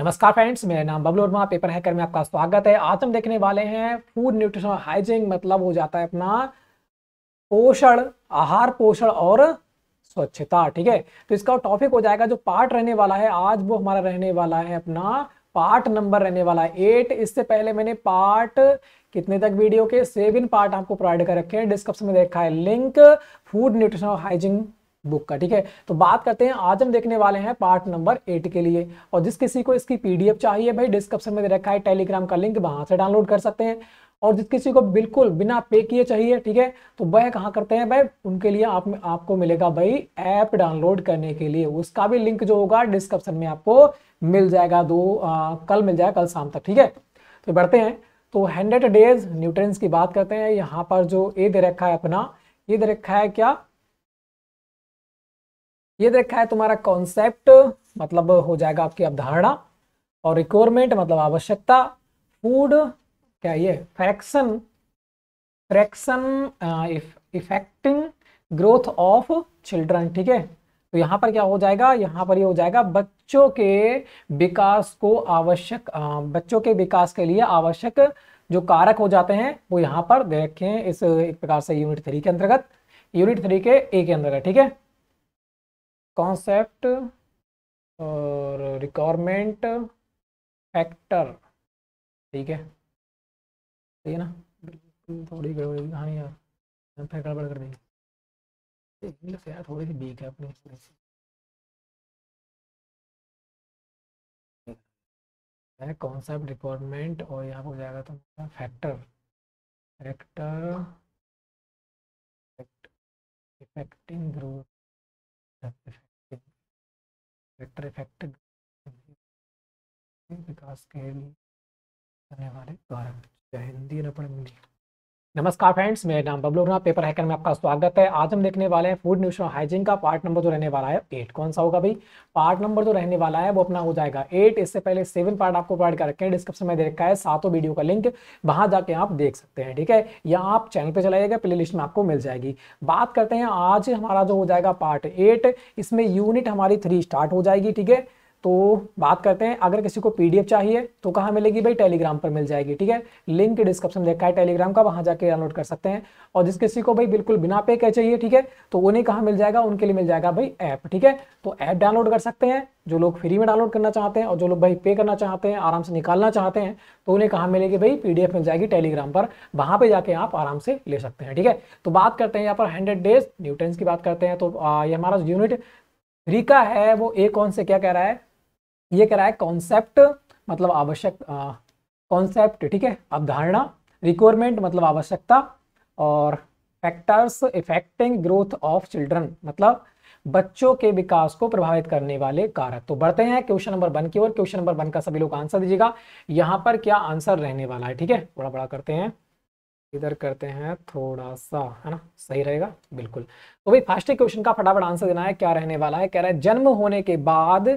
नमस्कार फ्रेंड्स मेरा नाम बबलू वर्मा पेपर हैकर में आपका स्वागत है आज हम देखने वाले हैं फूड न्यूट्रिशन और हाइजीन मतलब हो जाता है अपना पोषण आहार पोषण और स्वच्छता ठीक है तो इसका टॉपिक हो जाएगा जो पार्ट रहने वाला है आज वो हमारा रहने वाला है अपना पार्ट नंबर रहने वाला है एट इससे पहले मैंने पार्ट कितने तक वीडियो के सेवन पार्ट आपको प्रोवाइड कर रखे हैं डिस्क्रिप्शन में देखा है लिंक फूड न्यूट्रिशन और हाइजीन बुक का ठीक है तो बात करते हैं आज हम देखने वाले हैं पार्ट नंबर एट के लिए और जिस किसी को इसकी पीडीएफ चाहिए भाई डिस्क्रिप्शन में दे रखा है टेलीग्राम का लिंक वहां से डाउनलोड कर सकते हैं और जिस किसी को बिल्कुल बिना पे किए चाहिए ठीक है तो वह कहाँ करते हैं भाई उनके लिए आप आपको मिलेगा भाई ऐप डाउनलोड करने के लिए उसका भी लिंक जो होगा डिस्क्रिप्शन में आपको मिल जाएगा दो आ, कल मिल जाएगा कल शाम तक ठीक है तो बढ़ते हैं तो हंड्रेड डेज न्यूट्रेंस की बात करते हैं यहाँ पर जो ए दे रखा है अपना ये दे रखा है क्या ये देखा है तुम्हारा कॉन्सेप्ट मतलब हो जाएगा आपकी अवधारणा और रिक्वायरमेंट मतलब आवश्यकता फूड क्या ये fraction fraction affecting growth of children ठीक है तो यहाँ पर क्या हो जाएगा यहाँ पर ये यह हो जाएगा बच्चों के विकास को आवश्यक बच्चों के विकास के लिए आवश्यक जो कारक हो जाते हैं वो यहाँ पर देखें इस एक प्रकार से यूनिट थ्री के अंतर्गत यूनिट थ्री के ए के अंतर्गत ठीक है कॉन्सेप्ट और रिक्वायरमेंट फैक्टर ठीक है ठीक है ना बिल्कुल थोड़ी गड़बड़ी कहानी यार फिर गड़बड़ कर देंगे इंग्लिश यार थोड़ी सी वीक है अपनी थोड़ी कॉन्सेप्ट रिक्वायरमेंट और यहाँ पर हो जाएगा तो factor factor affecting growth vector effect विकास के लिए करने वाले कारण चाहे हिंदी न पढ़े इंग्लिश नमस्कार फ्रेंड्स मेरा नाम बबलू राणा पेपर हैकर में आपका स्वागत है आज हम देखने वाले हैं फूड न्यूट्रिशन हाइजीन का पार्ट नंबर जो रहने वाला है एट कौन सा होगा भाई पार्ट नंबर जो रहने वाला है वो अपना हो जाएगा एट इससे पहले सेवन पार्ट आपको प्रोवाइड कर रखे हैं डिस्क्रिप्शन में दे रखा है सातों वीडियो का लिंक वहां जाके आप देख सकते हैं ठीक है या आप चैनल पर चलाइएगा प्ले लिस्ट में आपको मिल जाएगी बात करते हैं आज हमारा जो हो जाएगा पार्ट एट इसमें यूनिट हमारी थ्री स्टार्ट हो जाएगी ठीक है तो बात करते हैं अगर किसी को पीडीएफ चाहिए तो कहाँ मिलेगी भाई टेलीग्राम पर मिल जाएगी ठीक है लिंक डिस्क्रिप्शन में देखा है टेलीग्राम का वहाँ जाके डाउनलोड कर सकते हैं और जिस किसी को भाई बिल्कुल बिना पे कह चाहिए ठीक है तो उन्हें कहाँ मिल जाएगा उनके लिए मिल जाएगा भाई ऐप ठीक है तो ऐप डाउनलोड कर सकते हैं जो लोग फ्री में डाउनलोड करना चाहते हैं और जो लोग भाई पे करना चाहते हैं आराम से निकालना चाहते हैं तो उन्हें कहाँ मिलेगी भाई पीडीएफ मिल जाएगी टेलीग्राम पर वहाँ पर जाके आप आराम से ले सकते हैं ठीक है तो बात करते हैं यहाँ पर हंड्रेड डेज न्यूटन्स की बात करते हैं तो ये हमारा यूनिट रीका का है वो ए कौन से क्या कह रहा है ये कह रहा है कॉन्सेप्ट मतलब आवश्यक कॉन्सेप्ट ठीक है अवधारणा रिक्वायरमेंट मतलब आवश्यकता और factors affecting growth of children मतलब बच्चों के विकास को प्रभावित करने वाले कारक तो बढ़ते हैं क्वेश्चन नंबर वन की ओर क्वेश्चन नंबर वन का सभी लोग आंसर दीजिएगा यहां पर क्या आंसर रहने वाला है ठीक है थोड़ा बड़ा करते हैं इधर करते हैं थोड़ा सा है ना सही रहेगा बिल्कुल तो भाई फास्ट क्वेश्चन का फटाफट आंसर देना है क्या रहने वाला है कह रहा है जन्म होने के बाद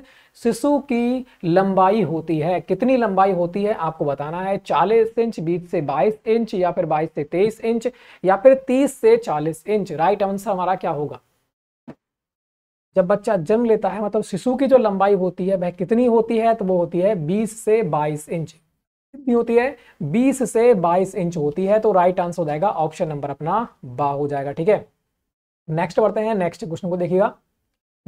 शिशु की लंबाई होती है कितनी लंबाई होती है आपको बताना है 40 इंच बीस से 22 इंच या फिर 22 से 23 इंच या फिर 30 से 40 इंच राइट आंसर हमारा क्या होगा जब बच्चा जन्म लेता है मतलब शिशु की जो लंबाई होती है वह कितनी होती है तो वो होती है बीस से बाईस इंच कितनी होती है 20 से 22 इंच होती है तो राइट आंसर हो जाएगा ऑप्शन नंबर अपना बा हो जाएगा ठीक है नेक्स्ट बढ़ते हैं नेक्स्ट क्वेश्चन को देखिएगा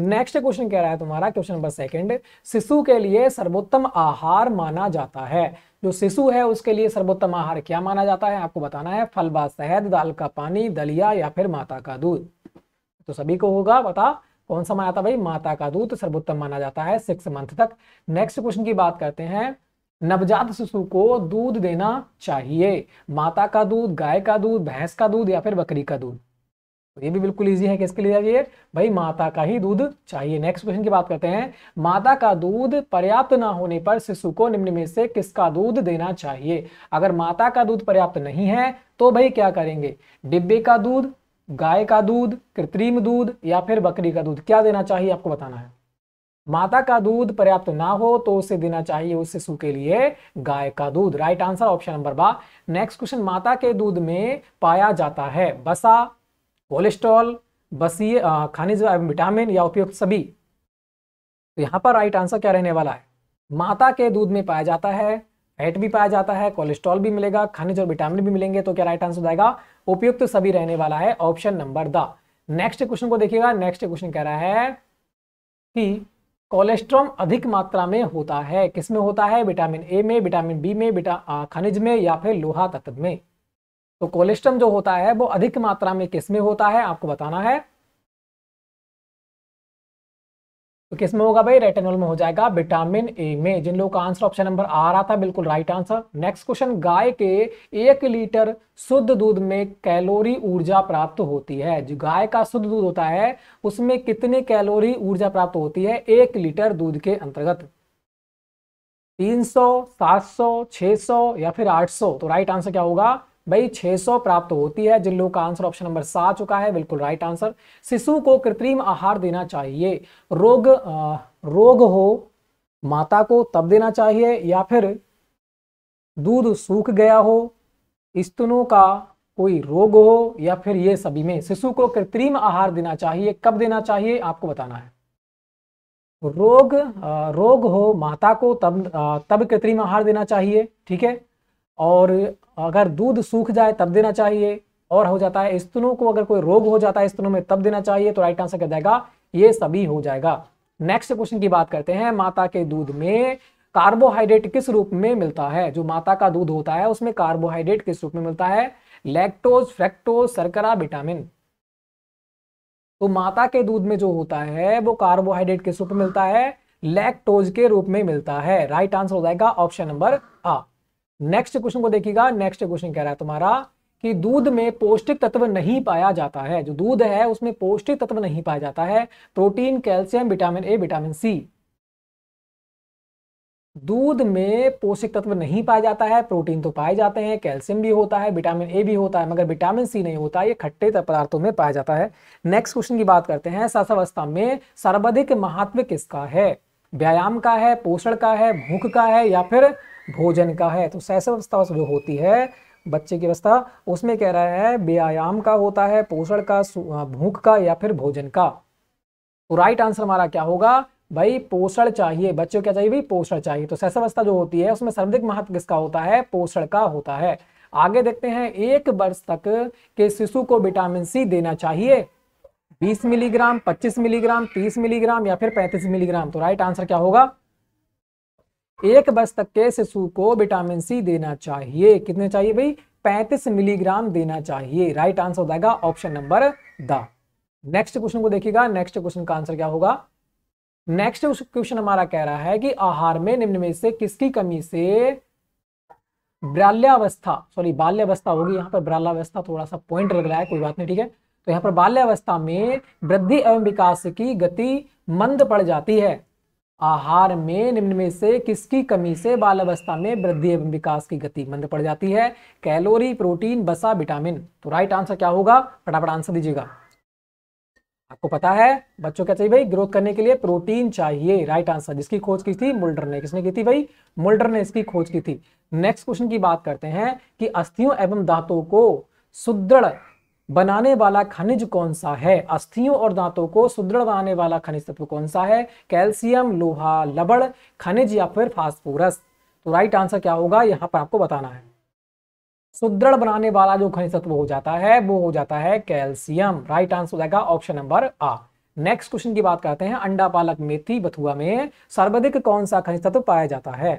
नेक्स्ट क्वेश्चन कह रहा है तुम्हारा क्वेश्चन नंबर सेकंड शिशु के लिए सर्वोत्तम आहार माना जाता है जो शिशु है उसके लिए सर्वोत्तम आहार क्या माना जाता है आपको बताना है बा शहद दाल का पानी दलिया या फिर माता का दूध तो सभी को होगा बता कौन सा माना था भाई माता का दूध सर्वोत्तम माना जाता है सिक्स मंथ तक नेक्स्ट क्वेश्चन की बात करते हैं नवजात शिशु को दूध देना चाहिए माता का दूध गाय का दूध भैंस का दूध या फिर बकरी का दूध तो ये भी बिल्कुल इजी है किसके लिए चाहिए भाई माता का ही दूध चाहिए नेक्स्ट क्वेश्चन की बात करते हैं माता का दूध पर्याप्त ना होने पर शिशु को निम्न में से किसका दूध देना चाहिए अगर माता का दूध पर्याप्त नहीं है तो भाई क्या करेंगे डिब्बे का दूध गाय का दूध कृत्रिम दूध या फिर बकरी का दूध क्या देना चाहिए आपको बताना है माता का दूध पर्याप्त ना हो तो उसे देना चाहिए उस शिशु के लिए गाय का दूध राइट आंसर ऑप्शन नंबर बा नेक्स्ट क्वेश्चन माता के दूध में पाया जाता है बसा कोलेस्ट्रॉल बसी खनिज विटामिन या उपयुक्त सभी तो यहां पर राइट आंसर क्या रहने वाला है माता के दूध में पाया जाता है फैट भी पाया जाता है कोलेस्ट्रॉल भी मिलेगा खनिज और विटामिन भी मिलेंगे तो क्या राइट आंसर जाएगा उपयुक्त सभी रहने वाला है ऑप्शन नंबर द नेक्स्ट क्वेश्चन को देखिएगा नेक्स्ट क्वेश्चन कह रहा है कि कोलेस्ट्रॉम अधिक मात्रा में होता है किसमें होता है विटामिन ए में विटामिन बी में बिटा खनिज में या फिर लोहा तत्व में तो कोलेस्ट्रम जो होता है वो अधिक मात्रा में किसमें होता है आपको बताना है तो किस में होगा भाई रेटेनॉल में हो जाएगा विटामिन ए में जिन लोगों का आंसर ऑप्शन नंबर आ रहा था बिल्कुल राइट आंसर नेक्स्ट क्वेश्चन गाय के एक लीटर शुद्ध दूध में कैलोरी ऊर्जा प्राप्त होती है जो गाय का शुद्ध दूध होता है उसमें कितने कैलोरी ऊर्जा प्राप्त होती है एक लीटर दूध के अंतर्गत तीन सौ सात सौ छह सौ या फिर आठ सौ तो राइट आंसर क्या होगा भाई 600 प्राप्त होती है जिन लोगों का आंसर ऑप्शन नंबर सात चुका है बिल्कुल राइट आंसर शिशु को कृत्रिम आहार देना चाहिए रोग आ, रोग हो माता को तब देना चाहिए या फिर दूध सूख गया हो स्तनों का कोई रोग हो या फिर ये सभी में शिशु को कृत्रिम आहार देना चाहिए कब देना चाहिए आपको बताना है रोग रोग हो माता को तब तब कृत्रिम आहार देना चाहिए ठीक है और अगर दूध सूख जाए तब देना चाहिए और हो जाता है स्तनों को अगर कोई रोग हो जाता है स्तनों में तब देना चाहिए तो राइट आंसर क्या जाएगा ये सभी हो जाएगा नेक्स्ट क्वेश्चन की बात करते हैं माता के दूध में कार्बोहाइड्रेट किस रूप में मिलता है जो माता का दूध होता है उसमें कार्बोहाइड्रेट किस रूप में मिलता है लैक्टोज फ्रेक्टोज सरकरा विटामिन तो माता के दूध में जो होता है वो कार्बोहाइड्रेट किस रूप में मिलता है लैक्टोज के रूप में मिलता है राइट आंसर हो जाएगा ऑप्शन नंबर आ नेक्स्ट क्वेश्चन को देखिएगा नेक्स्ट क्वेश्चन कह रहा है तुम्हारा कि दूध में पौष्टिक तत्व नहीं पाया जाता है जो दूध है उसमें पौष्टिक तत्व नहीं पाया जाता है protein calcium vitamin A vitamin C दूध में पोषक तत्व नहीं पाया जाता है प्रोटीन तो पाए जाते हैं कैल्शियम भी होता है विटामिन ए भी होता है मगर विटामिन सी नहीं होता ये खट्टे पदार्थों में पाया जाता है नेक्स्ट क्वेश्चन की बात करते हैं अवस्था में सर्वाधिक महत्व किसका है व्यायाम का है पोषण का है भूख का है या फिर भोजन का है तो शैशव अवस्था जो होती है बच्चे की अवस्था उसमें कह रहा है व्यायाम का होता है पोषण का भूख का या फिर भोजन का तो राइट आंसर हमारा क्या होगा भाई पोषण चाहिए बच्चों क्या चाहिए भाई पोषण चाहिए तो अवस्था जो होती है उसमें सर्वाधिक महत्व किसका होता है पोषण का होता है आगे देखते हैं एक वर्ष तक के शिशु को विटामिन सी देना चाहिए 20 मिलीग्राम 25 मिलीग्राम 30 मिलीग्राम या फिर 35 मिलीग्राम तो राइट आंसर क्या होगा एक तक के शिशु को विटामिन सी देना चाहिए कितने चाहिए भाई 35 मिलीग्राम देना चाहिए राइट आंसर हो जाएगा ऑप्शन नंबर द नेक्स्ट क्वेश्चन को देखिएगा नेक्स्ट क्वेश्चन का आंसर क्या होगा नेक्स्ट क्वेश्चन हमारा कह रहा है कि आहार में निम्न में से किसकी कमी से बाल्यावस्था सॉरी बाल्यावस्था होगी यहाँ पर बाल्यावस्था थोड़ा सा पॉइंट लग रहा है कोई बात नहीं ठीक है तो यहाँ पर बाल्यावस्था में वृद्धि एवं विकास की गति मंद पड़ जाती है आहार में निम्न में से किसकी कमी से बाल अवस्था में वृद्धि एवं विकास की गति मंद पड़ जाती है कैलोरी प्रोटीन बसा विटामिन तो राइट आंसर क्या होगा फटाफट आंसर दीजिएगा आपको पता है बच्चों क्या चाहिए भाई ग्रोथ करने के लिए प्रोटीन चाहिए राइट आंसर जिसकी खोज की थी मुल्डर ने किसने की थी भाई मुल्डर ने इसकी खोज की थी नेक्स्ट क्वेश्चन की बात करते हैं कि अस्थियों एवं दांतों को सुदृढ़ बनाने वाला खनिज कौन सा है अस्थियों और दांतों को सुदृढ़ बनाने वाला खनिज तत्व कौन सा है कैल्शियम लोहा लबड़ खनिज या फिर फास्फोरस तो राइट आंसर क्या होगा यहां पर आपको बताना है सुदृढ़ बनाने वाला जो खनिज तत्व हो जाता है वो हो जाता है कैल्शियम राइट आंसर हो जाएगा ऑप्शन नंबर आ नेक्स्ट क्वेश्चन की बात करते हैं अंडा पालक मेथी बथुआ में सर्वाधिक कौन सा खनिज तत्व पाया जाता है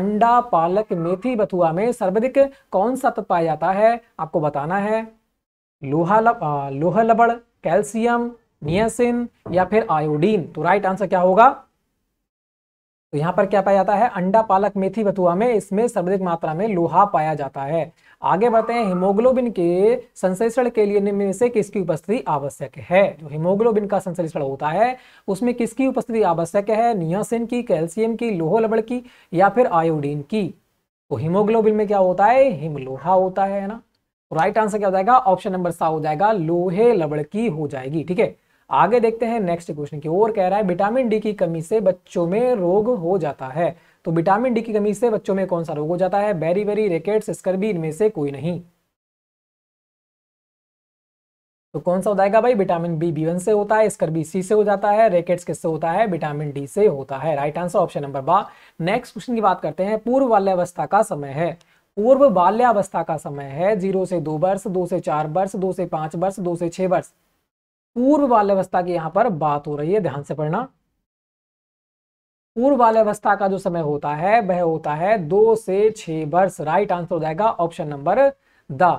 अंडा पालक मेथी बथुआ में सर्वाधिक कौन सा तत्व पाया जाता है आपको बताना है लोहा लब, आ, लोहा लबड़ कैल्शियम नियसिन या फिर आयोडीन तो राइट आंसर क्या होगा तो यहां पर क्या पाया जाता है अंडा पालक मेथी बथुआ में इसमें सर्वाधिक मात्रा में लोहा पाया जाता है आगे बढ़ते हैं हिमोग्लोबिन के संश्लेषण के लिए निम्न से किसकी उपस्थिति आवश्यक है जो हिमोग्लोबिन का संश्लेषण होता है उसमें किसकी उपस्थिति आवश्यक है नियासिन की कैल्शियम की लोहो लबड़ की या फिर आयोडीन की तो हिमोग्लोबिन में क्या होता है हिमलोहा होता है ना राइट आंसर क्या हो जाएगा ऑप्शन नंबर सा हो जाएगा लोहे लबड़ की हो जाएगी ठीक है आगे देखते हैं नेक्स्ट क्वेश्चन की ओर कह रहा है विटामिन डी की कमी से बच्चों में रोग हो जाता है तो विटामिन डी की कमी से बच्चों में कौन सा रोग हो जाता है बेरी बेरी रेकेट स्कर्बी इनमें से कोई नहीं तो कौन सा हो जाएगा भाई विटामिन बी बी वन से होता है स्कर्बी सी से हो जाता है रेकेट्स किससे होता है विटामिन डी से होता है राइट आंसर ऑप्शन नंबर बा नेक्स्ट क्वेश्चन की बात करते हैं पूर्व बाल्यावस्था का समय है पूर्व बाल्यावस्था का समय है जीरो से दो वर्ष दो से चार वर्ष दो से पांच वर्ष दो से छह वर्ष पूर्व बाल्यावस्था की यहां पर बात हो रही है ध्यान से पढ़ना पूर्व बाल्यावस्था का जो समय होता है वह होता है दो से छह वर्ष राइट आंसर हो जाएगा ऑप्शन नंबर द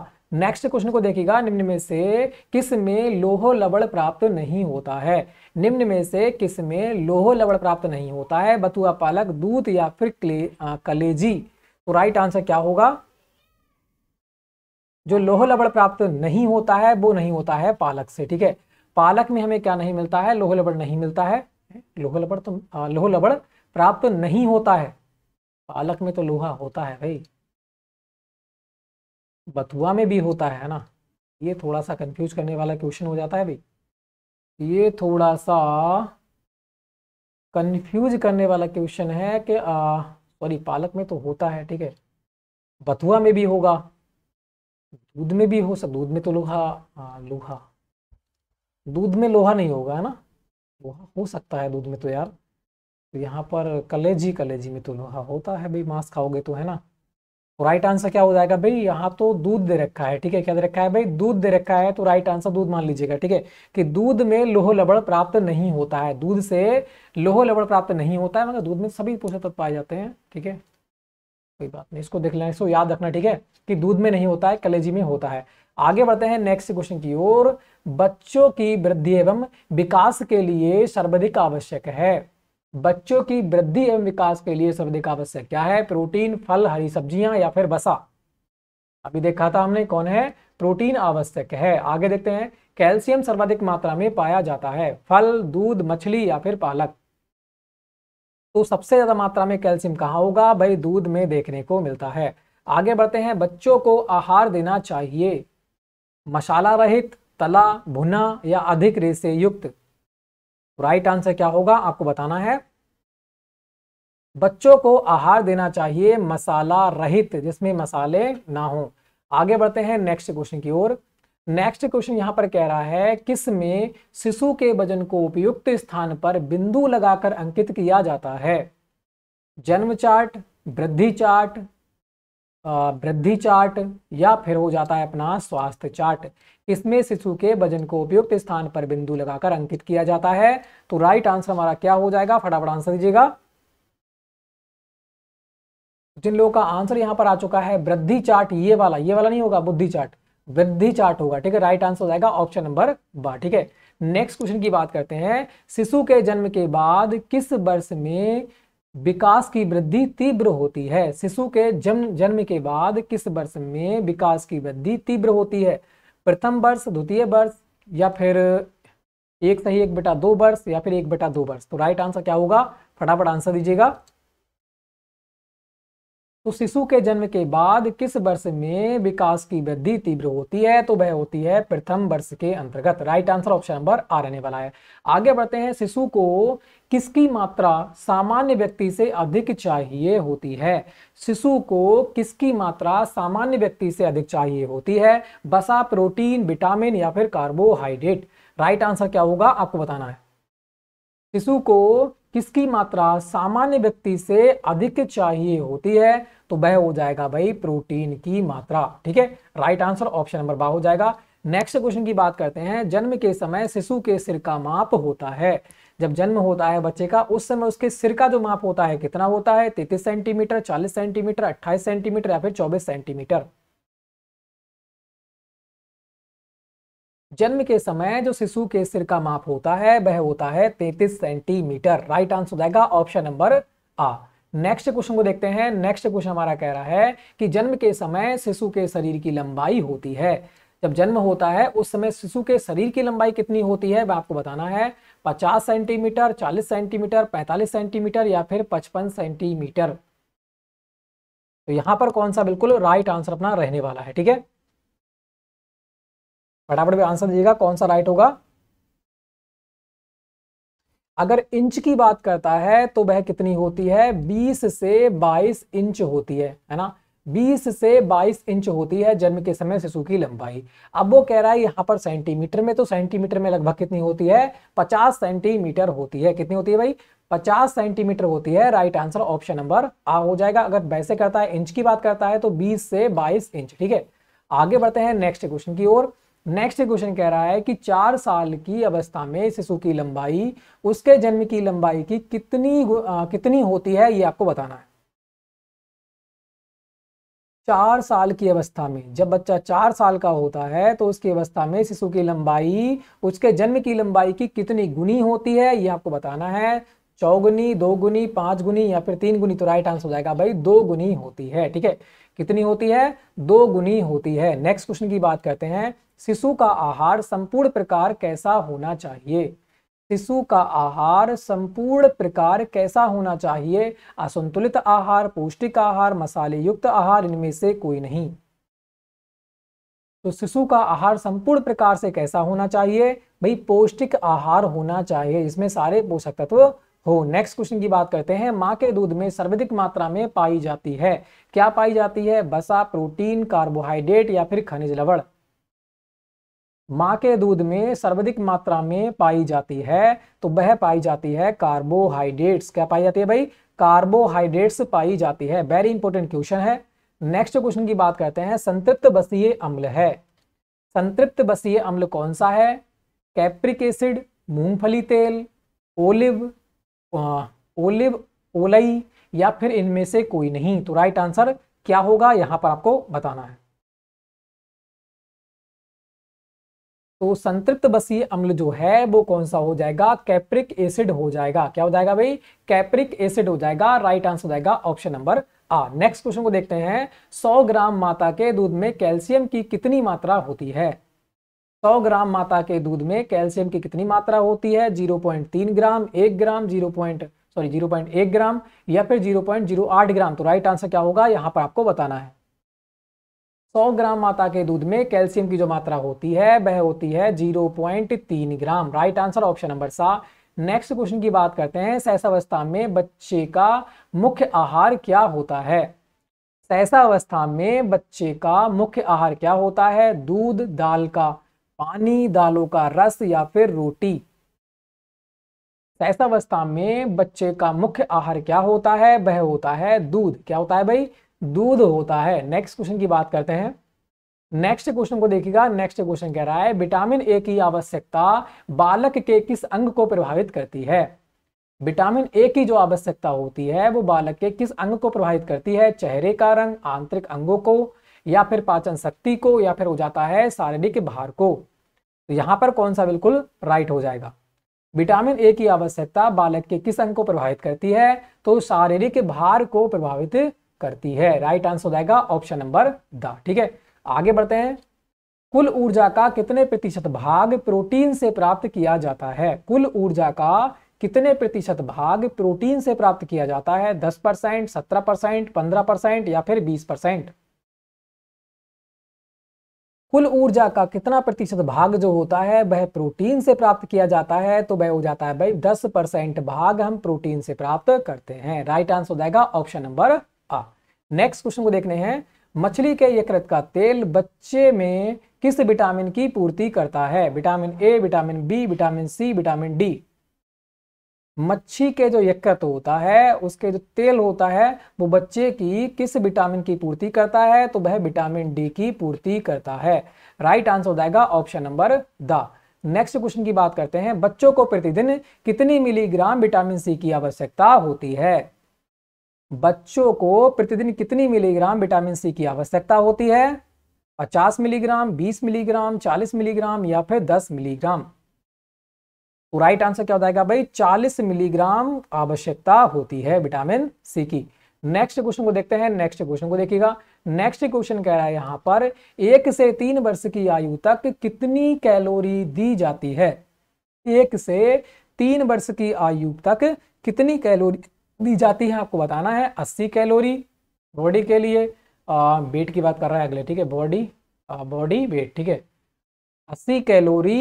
नेक्स्ट क्वेश्चन को देखिएगा निम्न में से किस में लोहो लवण प्राप्त नहीं होता है निम्न में से किस में लोहो लवण प्राप्त नहीं होता है बथुआ पालक दूध या फिर कले, आ, कलेजी तो राइट आंसर क्या होगा जो लोह लबड़ प्राप्त नहीं होता है वो नहीं होता है पालक से ठीक है पालक में हमें क्या नहीं मिलता है लोह लबड़ नहीं मिलता है लोह लबड़ तो लोह लबड़ प्राप्त नहीं होता है पालक में तो लोहा होता है भाई बथुआ में भी होता है ना ये थोड़ा सा कंफ्यूज करने वाला क्वेश्चन हो जाता है भाई ये थोड़ा सा कंफ्यूज करने वाला क्वेश्चन है कि आ, सॉरी पालक में तो होता है ठीक है बथुआ में भी होगा दूध में भी हो सकता दूध में तो लोहा आ, हाँ, लोहा दूध में लोहा नहीं होगा है ना लोहा हो सकता है दूध में तो यार तो यहाँ पर कलेजी कलेजी में तो लोहा होता है भाई मांस खाओगे तो है ना राइट तो आंसर क्या हो जाएगा भाई यहाँ तो दूध दे रखा है ठीक है क्या दे रखा है भाई दूध दे रखा है तो राइट आंसर दूध मान लीजिएगा ठीक है कि दूध में लोह लबड़ प्राप्त नहीं होता है दूध से लोह लबड़ प्राप्त नहीं होता है मगर दूध में सभी पोषक तत्व पाए जाते हैं ठीक है कोई बात नहीं इसको देख लेना इसको याद रखना ठीक है कि दूध में नहीं होता है कलेजी में होता है आगे बढ़ते हैं नेक्स्ट क्वेश्चन की ओर बच्चों की वृद्धि एवं विकास के लिए सर्वाधिक आवश्यक है बच्चों की वृद्धि एवं विकास के लिए सर्वाधिक आवश्यक क्या है प्रोटीन फल हरी सब्जियां या फिर बसा अभी देखा था हमने कौन है प्रोटीन आवश्यक है आगे देखते हैं कैल्शियम सर्वाधिक मात्रा में पाया जाता है फल दूध मछली या फिर पालक तो सबसे ज्यादा मात्रा में कैल्शियम कहाँ होगा भाई दूध में देखने को मिलता है आगे बढ़ते हैं बच्चों को आहार देना चाहिए मसाला रहित तला भुना या अधिक रेसे युक्त राइट आंसर क्या होगा आपको बताना है बच्चों को आहार देना चाहिए मसाला रहित जिसमें मसाले ना हो आगे बढ़ते हैं नेक्स्ट क्वेश्चन की ओर नेक्स्ट क्वेश्चन यहां पर कह रहा है किस में शिशु के वजन को उपयुक्त स्थान पर बिंदु लगाकर अंकित किया जाता है जन्म चार्ट वृद्धि चार्ट वृद्धि चार्ट या फिर हो जाता है अपना स्वास्थ्य चार्ट इसमें शिशु के वजन को उपयुक्त स्थान पर बिंदु लगाकर अंकित किया जाता है तो राइट आंसर हमारा क्या हो जाएगा फटाफट आंसर दीजिएगा जिन लोगों का आंसर यहां पर आ चुका है वृद्धि चार्ट ये वाला ये वाला नहीं होगा बुद्धि चार्ट वृद्धि चार्ट होगा ठीक है राइट आंसर हो जाएगा ऑप्शन नंबर बा ठीक है नेक्स्ट क्वेश्चन की बात करते हैं शिशु के जन्म के बाद किस वर्ष में विकास की वृद्धि तीव्र होती है शिशु के जन्म जन्म के बाद किस वर्ष में विकास की वृद्धि तीव्र होती है प्रथम वर्ष द्वितीय वर्ष या फिर एक सही एक बटा दो वर्ष या फिर एक बटा दो वर्ष तो राइट आंसर क्या होगा फटाफट आंसर दीजिएगा तो शिशु के जन्म के बाद किस वर्ष में विकास की वृद्धि तीव्र होती है तो वह होती है प्रथम वर्ष के अंतर्गत राइट आंसर ऑप्शन नंबर आर आने वाला है आगे बढ़ते हैं शिशु को किसकी मात्रा सामान्य व्यक्ति से अधिक चाहिए होती है शिशु को किसकी मात्रा सामान्य व्यक्ति से अधिक चाहिए होती है बसा प्रोटीन विटामिन या फिर कार्बोहाइड्रेट राइट आंसर क्या होगा आपको बताना है शिशु को किसकी मात्रा सामान्य व्यक्ति से अधिक चाहिए होती है तो वह हो जाएगा भाई प्रोटीन की मात्रा ठीक है राइट आंसर ऑप्शन नंबर बा हो जाएगा नेक्स्ट क्वेश्चन की बात करते हैं जन्म के समय शिशु के सिर का माप होता है जब जन्म होता है बच्चे का उस समय उसके सिर का जो माप होता है कितना होता है तैतीस सेंटीमीटर चालीस सेंटीमीटर अट्ठाईस सेंटीमीटर या फिर चौबीस सेंटीमीटर जन्म के समय जो शिशु के सिर का माप होता है वह होता है तैतीस सेंटीमीटर राइट आंसर हो जाएगा ऑप्शन नंबर आ नेक्स्ट क्वेश्चन को देखते हैं नेक्स्ट क्वेश्चन हमारा कह रहा है कि जन्म के समय शिशु के शरीर की लंबाई होती है जब जन्म होता है उस समय शिशु के शरीर की लंबाई कितनी होती है वह आपको बताना है 50 सेंटीमीटर 40 सेंटीमीटर 45 सेंटीमीटर या फिर 55 सेंटीमीटर तो यहां पर कौन सा बिल्कुल राइट आंसर अपना रहने वाला है ठीक है फटाफट भी आंसर दीजिएगा कौन सा राइट होगा अगर इंच की बात करता है तो वह कितनी होती है 20 से 22 इंच होती है है ना 20 से 22 इंच होती है जन्म के समय शिशु की लंबाई अब वो कह रहा है यहां पर सेंटीमीटर में तो सेंटीमीटर में लगभग कितनी होती है 50 सेंटीमीटर होती है कितनी होती है भाई 50 सेंटीमीटर होती है राइट आंसर ऑप्शन नंबर आ हो जाएगा अगर वैसे करता है इंच की बात करता है तो 20 से 22 इंच ठीक है आगे बढ़ते हैं नेक्स्ट क्वेश्चन की ओर नेक्स्ट क्वेश्चन कह रहा है कि चार साल की अवस्था में शिशु की लंबाई उसके जन्म की लंबाई की कितनी आ, कितनी होती है ये आपको बताना है चार साल की अवस्था में जब बच्चा चार साल का होता है तो उसकी अवस्था में शिशु की लंबाई उसके जन्म की लंबाई की कितनी गुनी होती है ये आपको बताना है चौगुनी दोगुनी पांच गुनी या फिर तीन गुनी तो राइट आंसर हो जाएगा भाई दो गुनी होती है ठीक है कितनी होती है दो गुनी होती है नेक्स्ट क्वेश्चन की बात करते हैं शिशु का आहार संपूर्ण प्रकार कैसा होना चाहिए शिशु का आहार संपूर्ण प्रकार कैसा होना चाहिए असंतुलित आहार पौष्टिक आहार मसाले युक्त आहार इनमें से कोई नहीं तो शिशु का आहार संपूर्ण प्रकार से कैसा होना चाहिए भाई पौष्टिक आहार होना चाहिए इसमें सारे पोषक तत्व हो नेक्स्ट क्वेश्चन की बात करते हैं माँ के दूध में सर्वाधिक मात्रा में पाई जाती है क्या पाई जाती है बसा प्रोटीन कार्बोहाइड्रेट या फिर खनिज लवण माँ के दूध में सर्वाधिक मात्रा में पाई जाती है तो वह पाई जाती है कार्बोहाइड्रेट्स क्या पाई जाती है भाई कार्बोहाइड्रेट्स पाई जाती है वेरी इंपॉर्टेंट क्वेश्चन है नेक्स्ट क्वेश्चन की बात करते हैं संतृप्त बसीय अम्ल है संतृप्त बसीय अम्ल कौन सा है कैप्रिक एसिड मूंगफली तेल ओलिव ओलिव ओलई या फिर इनमें से कोई नहीं तो राइट आंसर क्या होगा यहां पर आपको बताना है तो संतृप्त बसी अम्ल जो है वो कौन सा हो जाएगा कैप्रिक एसिड हो जाएगा क्या हो जाएगा भाई कैप्रिक एसिड हो जाएगा राइट आंसर हो जाएगा ऑप्शन नंबर आ नेक्स्ट क्वेश्चन को देखते हैं 100 ग्राम माता के दूध में कैल्शियम की कितनी मात्रा होती है सौ ग्राम माता के दूध में कैल्शियम की कितनी मात्रा होती है तीन ग्राम एक ग्राम पॉइंट सॉरी एक ग्राम या फिर आठ ग्राम तो राइट आंसर क्या होगा यहाँ पर आपको बताना है सौ ग्राम माता के दूध में कैल्शियम की जो मात्रा होती है वह होती है 0.3 gram right answer option number सा नेक्स्ट क्वेश्चन की बात करते हैं सहसावस्था में बच्चे का मुख्य आहार क्या होता है सहसावस्था में बच्चे का मुख्य आहार क्या होता है दूध दाल का पानी दालों का रस या फिर रोटी अवस्था में बच्चे का मुख्य आहार क्या होता है वह होता है दूध क्या होता है भाई दूध होता है नेक्स्ट क्वेश्चन की बात करते हैं नेक्स्ट क्वेश्चन को देखिएगा नेक्स्ट क्वेश्चन कह रहा है विटामिन ए की आवश्यकता बालक के किस अंग को प्रभावित करती है विटामिन ए की जो आवश्यकता होती है वो बालक के किस अंग को प्रभावित करती है चेहरे का रंग आंतरिक अंगों को या फिर पाचन शक्ति को या फिर हो जाता है शारीरिक भार को तो यहां पर कौन सा बिल्कुल राइट हो जाएगा विटामिन ए की आवश्यकता बालक के किस अंग को प्रभावित करती है तो शारीरिक भार को प्रभावित करती है राइट आंसर हो जाएगा ऑप्शन नंबर द ठीक है आगे बढ़ते हैं कुल ऊर्जा का कितने प्रतिशत भाग प्रोटीन से प्राप्त किया जाता है कुल ऊर्जा का कितने प्रतिशत भाग प्रोटीन से प्राप्त किया जाता है दस परसेंट सत्रह परसेंट पंद्रह परसेंट या फिर बीस परसेंट कुल ऊर्जा का कितना प्रतिशत भाग जो होता है वह प्रोटीन से प्राप्त किया जाता है तो वह हो जाता है भाई 10 परसेंट भाग हम प्रोटीन से प्राप्त करते हैं राइट आंसर हो जाएगा ऑप्शन नंबर आ नेक्स्ट क्वेश्चन को देखने हैं मछली के यकृत का तेल बच्चे में किस विटामिन की पूर्ति करता है vitamin A vitamin B vitamin C vitamin D मच्छी के जो यकृत होता है उसके जो तेल होता है वो बच्चे की किस विटामिन की पूर्ति करता है तो वह विटामिन डी की पूर्ति करता है राइट आंसर हो जाएगा ऑप्शन नंबर द नेक्स्ट क्वेश्चन की बात करते हैं बच्चों को प्रतिदिन कितनी मिलीग्राम विटामिन सी की आवश्यकता होती है बच्चों को प्रतिदिन कितनी मिलीग्राम विटामिन सी की आवश्यकता होती है 50 मिलीग्राम 20 मिलीग्राम 40 मिलीग्राम या फिर 10 मिलीग्राम तो राइट आंसर क्या हो जाएगा भाई 40 मिलीग्राम आवश्यकता होती है विटामिन सी की नेक्स्ट क्वेश्चन को देखते हैं नेक्स्ट क्वेश्चन को देखिएगा नेक्स्ट क्वेश्चन कह रहा है यहां पर एक से तीन वर्ष की आयु तक कितनी कैलोरी दी जाती है एक से तीन वर्ष की आयु तक कितनी कैलोरी दी जाती है आपको बताना है अस्सी कैलोरी बॉडी के लिए वेट की बात कर रहा है अगले ठीक है बॉडी बॉडी वेट ठीक है अस्सी कैलोरी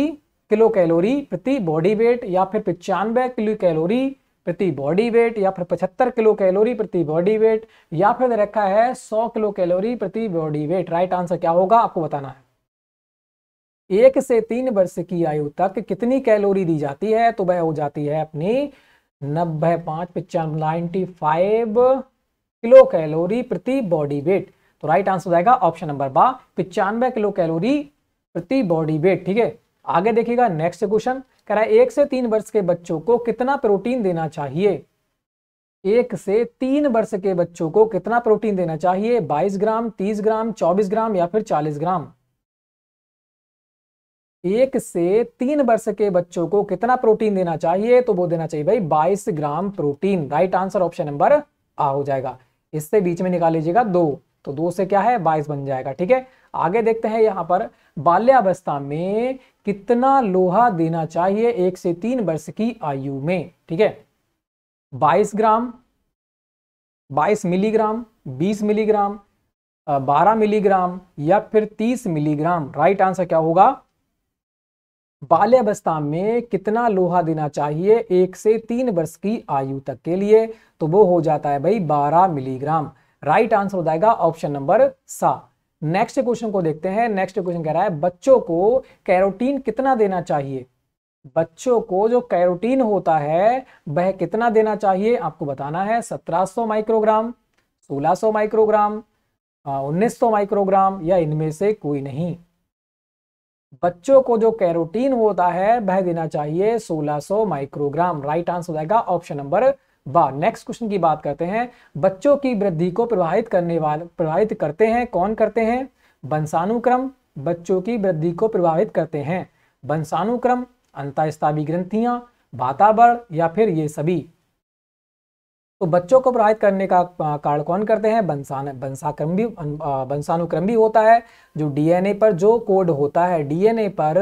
किलो कैलोरी प्रति बॉडी वेट या फिर पचानवे किलो कैलोरी प्रति बॉडी वेट या फिर पचहत्तर किलो कैलोरी प्रति बॉडी वेट या फिर रखा है सौ किलो कैलोरी प्रति बॉडी वेट राइट आंसर क्या होगा आपको बताना है एक से तीन वर्ष की आयु तक कितनी कैलोरी दी जाती है तो वह हो जाती है अपनी नब्बे पांच पचानवे नाइनटी फाइव किलो कैलोरी प्रति बॉडी वेट तो राइट आंसर हो जाएगा ऑप्शन नंबर बा पिचानवे किलो कैलोरी प्रति बॉडी वेट ठीक है आगे देखिएगा नेक्स्ट क्वेश्चन कह रहा है एक से तीन वर्ष के बच्चों को कितना प्रोटीन देना चाहिए एक से तीन वर्ष के बच्चों को कितना प्रोटीन देना चाहिए 22 ग्राम 30 ग्राम 24 ग्राम या फिर 40 ग्राम एक से तीन वर्ष के बच्चों को कितना प्रोटीन देना चाहिए तो वो देना चाहिए भाई 22 gram protein right answer option number आ हो जाएगा इससे बीच में निकाल लीजिएगा दो तो दो से क्या है 22 बन जाएगा ठीक है आगे देखते हैं यहां पर बाल्यावस्था में कितना लोहा देना चाहिए एक से तीन वर्ष की आयु में ठीक है 22 ग्राम 22 मिलीग्राम 20 मिलीग्राम 12 मिलीग्राम या फिर 30 मिलीग्राम राइट आंसर क्या होगा बाल्यावस्था में कितना लोहा देना चाहिए एक से तीन वर्ष की आयु तक के लिए तो वो हो जाता है भाई 12 मिलीग्राम राइट आंसर हो जाएगा ऑप्शन नंबर सात नेक्स्ट क्वेश्चन को देखते हैं नेक्स्ट क्वेश्चन कह रहा है बच्चों को कैरोटीन कितना देना चाहिए बच्चों को जो कैरोटीन होता है वह कितना देना चाहिए आपको बताना है 1700 माइक्रोग्राम 1600 माइक्रोग्राम 1900 माइक्रोग्राम या इनमें से कोई नहीं बच्चों को जो कैरोटीन होता है वह देना चाहिए 1600 माइक्रोग्राम राइट आंसर हो जाएगा ऑप्शन नंबर वाह नेक्स्ट क्वेश्चन की बात करते हैं बच्चों की वृद्धि को प्रभावित करने वाले प्रभावित करते हैं कौन करते हैं वंशानुक्रम बच्चों की वृद्धि को प्रभावित करते हैं वंशानुक्रम अंतस्तावी ग्रंथियां वातावरण या फिर ये सभी तो बच्चों को प्रभावित करने का कारण कौन करते हैं बंसान बंसाक्रम भी वंशानुक्रम भी होता है जो डीएनए पर जो कोड होता है डीएनए पर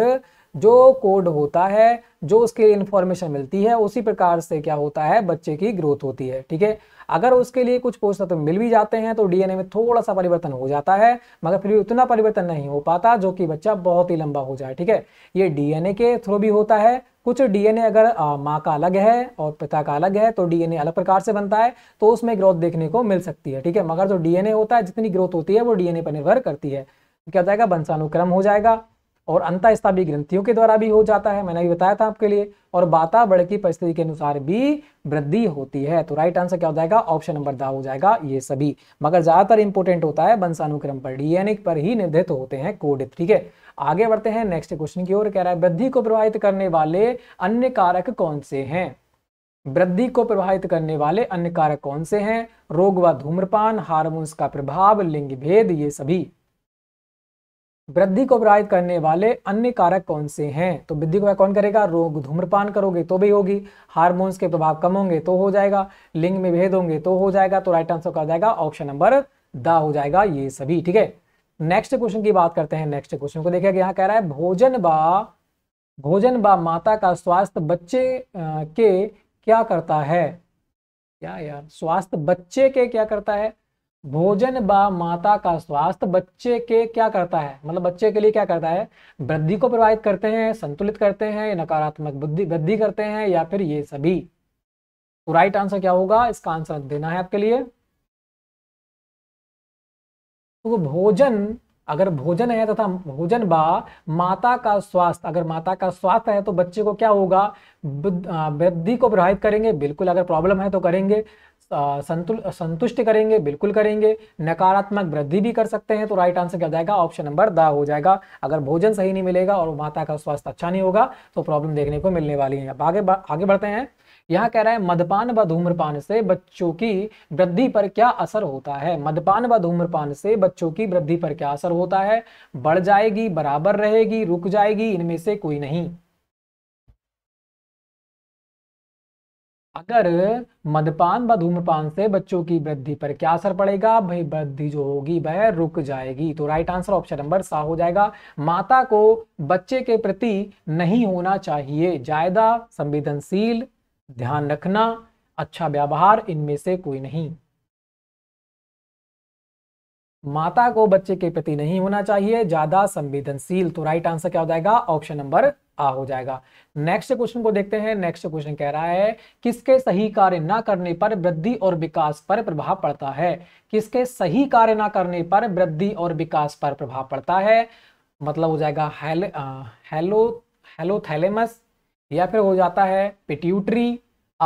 जो कोड होता है जो उसके इंफॉर्मेशन मिलती है उसी प्रकार से क्या होता है बच्चे की ग्रोथ होती है ठीक है अगर उसके लिए कुछ पोषक तत्व तो मिल भी जाते हैं तो डीएनए में थोड़ा सा परिवर्तन हो जाता है मगर फिर भी उतना परिवर्तन नहीं हो पाता जो कि बच्चा बहुत ही लंबा हो जाए ठीक है ये डीएनए के थ्रू भी होता है कुछ डीएनए अगर माँ का अलग है और पिता का अलग है तो डीएनए अलग प्रकार से बनता है तो उसमें ग्रोथ देखने को मिल सकती है ठीक है मगर जो डीएनए होता है जितनी ग्रोथ होती है वो डीएनए पर निर्भर करती है क्या हो जाएगा वंशानुक्रम हो जाएगा और भी ग्रंथियों के द्वारा भी हो जाता है मैंने भी बताया था आपके लिए और वातावरण की परिस्थिति के अनुसार भी वृद्धि होती है तो राइट आंसर क्या हो जाएगा ऑप्शन नंबर दा हो जाएगा ये सभी मगर ज्यादातर इंपोर्टेंट होता है वंशानुक्रम पर डीएनए पर ही निर्धारित होते हैं कोड ठीक है आगे बढ़ते हैं नेक्स्ट क्वेश्चन की ओर कह रहा है वृद्धि को प्रभावित करने वाले अन्य कारक कौन से हैं वृद्धि को प्रभावित करने वाले अन्य कारक कौन से हैं रोग व धूम्रपान हार्मोन्स का प्रभाव लिंग भेद ये सभी वृद्धि को प्रभावित करने वाले अन्य कारक कौन से हैं तो वृद्धि को कौन करेगा रोग धूम्रपान करोगे तो भी होगी हार्मोन्स के प्रभाव कम होंगे तो हो जाएगा लिंग में भेद होंगे तो हो जाएगा तो राइट आंसर कर जाएगा ऑप्शन नंबर द हो जाएगा ये सभी ठीक है नेक्स्ट क्वेश्चन की बात करते हैं नेक्स्ट क्वेश्चन को देखिए यहाँ कह रहा है भोजन बा भोजन बा माता का स्वास्थ्य बच्चे के क्या करता है क्या यार स्वास्थ्य बच्चे के क्या करता है भोजन बा माता का स्वास्थ्य बच्चे के क्या करता है मतलब बच्चे के लिए क्या करता है वृद्धि को प्रभावित करते हैं संतुलित करते हैं नकारात्मक बुद्धि वृद्धि करते हैं या फिर ये सभी तो राइट आंसर क्या होगा इसका आंसर देना है आपके लिए तो भोजन अगर भोजन है तथा भोजन बा माता का स्वास्थ्य अगर माता का स्वास्थ्य है तो बच्चे को क्या होगा वृद्धि को प्रभावित करेंगे बिल्कुल अगर प्रॉब्लम है तो करेंगे संतुल संतुष्ट करेंगे बिल्कुल करेंगे नकारात्मक वृद्धि भी कर सकते हैं तो राइट आंसर क्या जाएगा ऑप्शन नंबर द हो जाएगा अगर भोजन सही नहीं मिलेगा और माता का स्वास्थ्य अच्छा नहीं होगा तो प्रॉब्लम देखने को मिलने वाली है अब आगे आगे बढ़ते हैं यहाँ कह रहा है मदपान व धूम्रपान से बच्चों की वृद्धि पर क्या असर होता है मदपान व धूम्रपान से बच्चों की वृद्धि पर क्या असर होता है बढ़ जाएगी बराबर रहेगी रुक जाएगी इनमें से कोई नहीं अगर मदपान व धूम्रपान से बच्चों की वृद्धि पर क्या असर पड़ेगा भाई वृद्धि जो होगी वह रुक जाएगी तो राइट आंसर ऑप्शन नंबर सा हो जाएगा माता को बच्चे के प्रति नहीं होना चाहिए ज्यादा संवेदनशील ध्यान रखना अच्छा व्यवहार इनमें से कोई नहीं माता को बच्चे के प्रति नहीं होना चाहिए ज्यादा संवेदनशील तो राइट आंसर क्या हो जाएगा ऑप्शन नंबर आ हो जाएगा नेक्स्ट क्वेश्चन को देखते हैं नेक्स्ट क्वेश्चन कह रहा है किसके सही कार्य ना करने पर वृद्धि और विकास पर प्रभाव पड़ता है किसके सही कार्य ना करने पर वृद्धि और विकास पर प्रभाव पड़ता है मतलब हो जाएगा हेलो हेलो हेलोथैलेमस या फिर हो जाता है पिट्यूटरी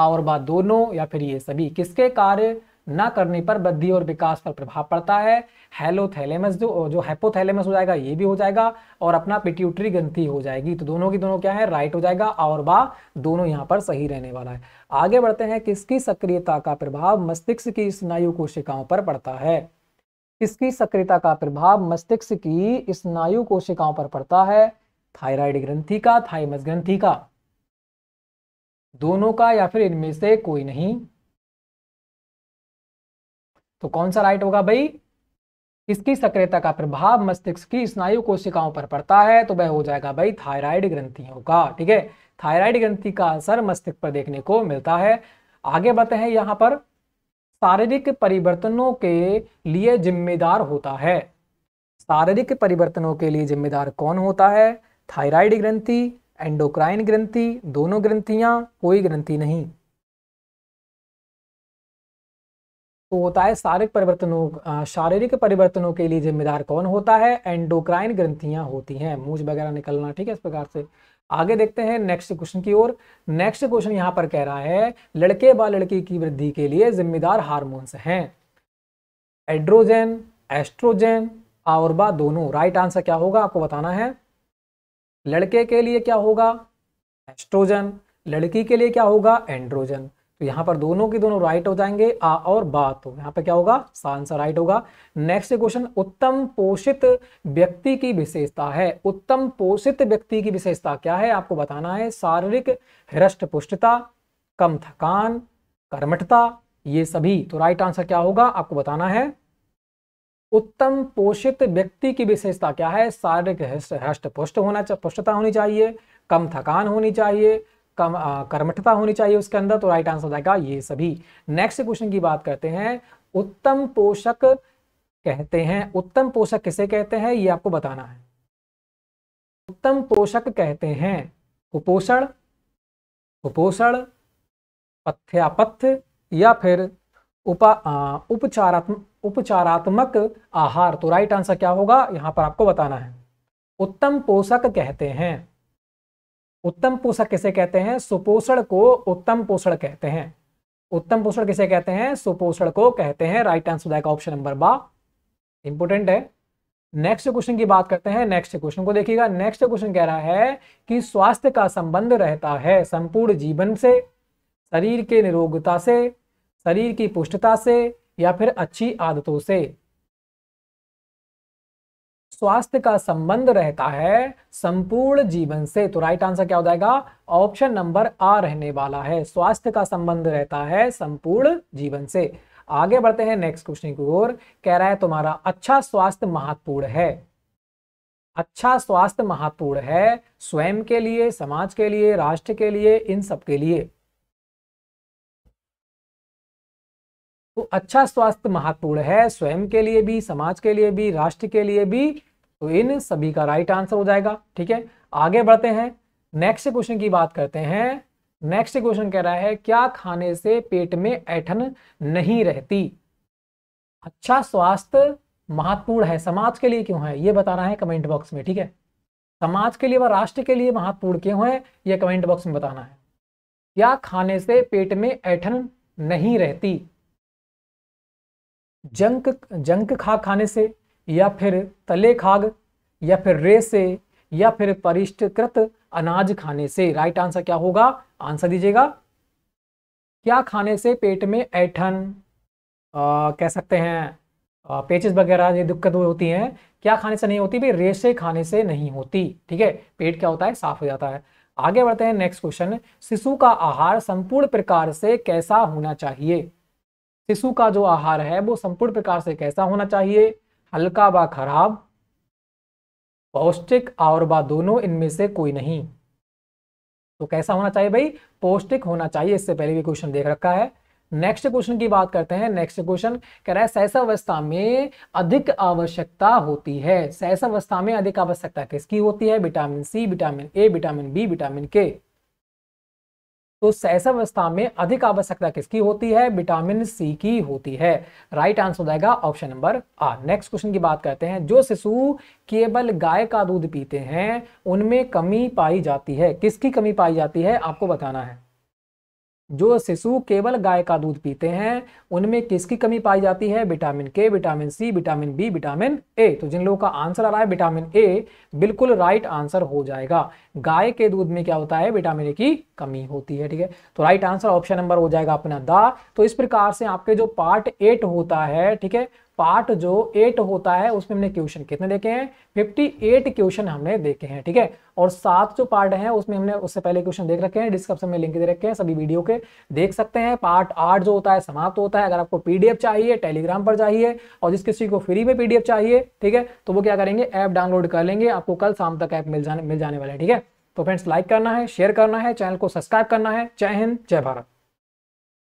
और बात दोनों या फिर ये सभी किसके कार्य ना करने पर वृद्धि और विकास पर प्रभाव पड़ता है हेलोथैलेमस जो जो हैपोथैलेमस हो जाएगा ये भी हो जाएगा और अपना पिट्यूटरी ग्रंथि हो जाएगी तो दोनों की दोनों क्या है राइट हो जाएगा और वाह दोनों यहाँ पर सही रहने वाला है आगे बढ़ते हैं किसकी सक्रियता का प्रभाव मस्तिष्क की स्नायु कोशिकाओं पर पड़ता है किसकी सक्रियता का प्रभाव मस्तिष्क की स्नायु कोशिकाओं पर पड़ता है थायराइड ग्रंथि का थाइमस ग्रंथि का दोनों का या फिर इनमें से कोई नहीं तो कौन सा राइट होगा भाई इसकी सक्रियता का प्रभाव मस्तिष्क की स्नायु कोशिकाओं पर पड़ता है तो वह हो जाएगा भाई थायराइड ग्रंथियों का ठीक है थायराइड ग्रंथि का असर मस्तिष्क पर देखने को मिलता है आगे बढ़ते हैं यहां पर शारीरिक परिवर्तनों के लिए जिम्मेदार होता है शारीरिक परिवर्तनों के लिए जिम्मेदार कौन होता है थायराइड ग्रंथि एंडोक्राइन ग्रंथि दोनों ग्रंथियां कोई ग्रंथि नहीं तो होता है शारीरिक परिवर्तनों शारीरिक परिवर्तनों के लिए जिम्मेदार कौन होता है एंडोक्राइन ग्रंथियां होती हैं मूज वगैरह निकलना ठीक है इस प्रकार से आगे देखते हैं नेक्स्ट क्वेश्चन की ओर नेक्स्ट क्वेश्चन यहां पर कह रहा है लड़के व लड़की की वृद्धि के लिए जिम्मेदार हार्मोन्स हैं एड्रोजन एस्ट्रोजन और बा दोनों राइट आंसर क्या होगा आपको बताना है लड़के के लिए क्या होगा एस्ट्रोजन लड़की के लिए क्या होगा एंड्रोजन तो यहां पर दोनों के दोनों राइट हो जाएंगे आ और बा तो यहां पे क्या होगा आंसर राइट होगा नेक्स्ट क्वेश्चन उत्तम पोषित व्यक्ति की विशेषता है उत्तम पोषित व्यक्ति की विशेषता क्या है आपको बताना है शारीरिक हृष्ट पुष्टता कम थकान कर्मठता ये सभी तो राइट आंसर क्या होगा आपको बताना है उत्तम पोषित व्यक्ति की विशेषता क्या है शारीरिक हृष्ट पुष्ट होना पुष्टता होनी चाहिए कम थकान होनी चाहिए कम कर्मठता होनी चाहिए उसके अंदर तो राइट आंसर हो जाएगा ये सभी नेक्स्ट क्वेश्चन की बात करते हैं उत्तम पोषक कहते हैं उत्तम पोषक किसे कहते हैं ये आपको बताना है उत्तम पोषक कहते हैं कुपोषण कुपोषण पथ्यापथ्य या फिर उपा उपचारात्मक उपचारात्मक आहार तो राइट आंसर क्या होगा यहां पर आपको बताना है उत्तम पोषक कहते हैं उत्तम पोषक किसे कहते हैं सुपोषण को उत्तम पोषण कहते हैं उत्तम पोषण किसे कहते हैं सुपोषण को कहते हैं राइट आंसर जाएगा ऑप्शन नंबर बा इंपोर्टेंट है नेक्स्ट क्वेश्चन की बात करते हैं नेक्स्ट क्वेश्चन को देखिएगा नेक्स्ट क्वेश्चन कह रहा है कि स्वास्थ्य का संबंध रहता है संपूर्ण जीवन से शरीर के निरोगता से शरीर की पुष्टता से या फिर अच्छी आदतों से स्वास्थ्य का संबंध रहता है संपूर्ण जीवन से तो राइट आंसर क्या हो जाएगा ऑप्शन नंबर आ रहने वाला है स्वास्थ्य का संबंध रहता है संपूर्ण जीवन से आगे बढ़ते हैं नेक्स्ट क्वेश्चन की ओर कह रहा है तुम्हारा अच्छा स्वास्थ्य महत्वपूर्ण है अच्छा स्वास्थ्य महत्वपूर्ण है स्वयं के लिए समाज के लिए राष्ट्र के लिए इन सब के लिए तो अच्छा स्वास्थ्य महत्वपूर्ण है स्वयं के लिए भी समाज के लिए भी राष्ट्र के लिए भी तो इन सभी का राइट आंसर हो जाएगा ठीक है आगे बढ़ते हैं नेक्स्ट क्वेश्चन की बात करते हैं नेक्स्ट क्वेश्चन कह रहा है क्या खाने से पेट में ऐठन नहीं रहती अच्छा स्वास्थ्य महत्वपूर्ण है समाज के लिए क्यों है ये बताना है कमेंट बॉक्स में ठीक है समाज के लिए व राष्ट्र के लिए महत्वपूर्ण क्यों है ये कमेंट बॉक्स में बताना है क्या खाने से पेट में ऐठन नहीं रहती जंक जंक खा खाने से या फिर तले खाग या फिर रेसे या फिर परिष्टकृत अनाज खाने से राइट आंसर क्या होगा आंसर दीजिएगा क्या खाने से पेट में ऐठन कह सकते हैं पेचिस वगैरह ये दिक्कत होती हैं क्या खाने से नहीं होती भाई रेशे खाने से नहीं होती ठीक है पेट क्या होता है साफ हो जाता है आगे बढ़ते हैं नेक्स्ट क्वेश्चन शिशु का आहार संपूर्ण प्रकार से कैसा होना चाहिए शिशु का जो आहार है वो संपूर्ण प्रकार से कैसा होना चाहिए हल्का व खराब पौष्टिक और व दोनों इनमें से कोई नहीं तो कैसा होना चाहिए भाई पौष्टिक होना चाहिए इससे पहले भी क्वेश्चन देख रखा है नेक्स्ट क्वेश्चन की बात करते हैं नेक्स्ट क्वेश्चन कह रहा है अवस्था में अधिक आवश्यकता होती है सहस अवस्था में अधिक आवश्यकता किसकी होती है vitamin C vitamin A vitamin B vitamin K तो अवस्था में अधिक आवश्यकता किसकी होती है विटामिन सी की होती है राइट आंसर हो जाएगा ऑप्शन नंबर आर नेक्स्ट क्वेश्चन की बात करते हैं जो शिशु केवल गाय का दूध पीते हैं उनमें कमी पाई जाती है किसकी कमी पाई जाती है आपको बताना है जो शिशु केवल गाय का दूध पीते हैं उनमें किसकी कमी पाई जाती है vitamin K vitamin C vitamin B vitamin A तो जिन लोगों का आंसर आ रहा है विटामिन ए बिल्कुल राइट आंसर हो जाएगा गाय के दूध में क्या होता है विटामिन ए की कमी होती है ठीक है तो राइट आंसर ऑप्शन नंबर हो जाएगा अपना द तो इस प्रकार से आपके जो पार्ट एट होता है ठीक है पार्ट जो एट होता है उसमें हमने क्वेश्चन कितने देखे हैं फिफ्टी एट क्वेश्चन हमने देखे हैं ठीक है और सात जो पार्ट हैं उसमें हमने उससे पहले क्वेश्चन देख रखे हैं डिस्क्रिप्शन में लिंक दे रखे हैं सभी वीडियो के देख सकते हैं पार्ट आठ जो होता है समाप्त होता है अगर आपको पीडीएफ चाहिए टेलीग्राम पर चाहिए और जिस किसी को फ्री में पीडीएफ चाहिए ठीक है तो वो क्या करेंगे ऐप डाउनलोड कर लेंगे आपको कल शाम तक ऐप मिल जाने मिल जाने वाले ठीक है तो फ्रेंड्स लाइक करना है शेयर करना है चैनल को सब्सक्राइब करना है जय हिंद जय भारत